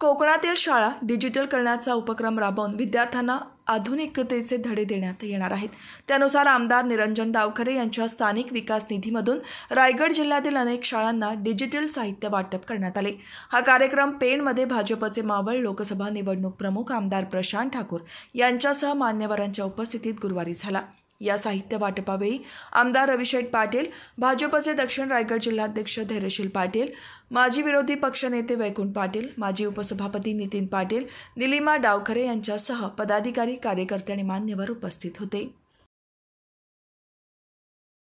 कोकणातील शाळा डिजिटल करण्याचा उपक्रम राबवून विद्यार्थ्यांना आधुनिकतेचे धडे देण्यात येणार आहेत त्यानुसार आमदार निरंजन डावखरे यांच्या स्थानिक विकास निधीमधून रायगड जिल्ह्यातील अनेक शाळांना डिजिटल साहित्य वाटप करण्यात आले हा कार्यक्रम पेणमध्ये भाजपचे मावळ लोकसभा निवडणूक प्रमुख आमदार प्रशांत ठाकूर यांच्यासह मान्यवरांच्या उपस्थितीत गुरुवारी झाला या साहित्य वाटपावेळी आमदार रविशेठ पाटील भाजपचे दक्षिण रायगड जिल्हाध्यक्ष धैर्यशील पाटील माजी विरोधी पक्षनेते वैकुंठ पाटील माजी उपसभापती नितीन पाटील निलिमा डावखरे यांच्यासह पदाधिकारी कार्यकर्ते आणि मान्यवर उपस्थित होते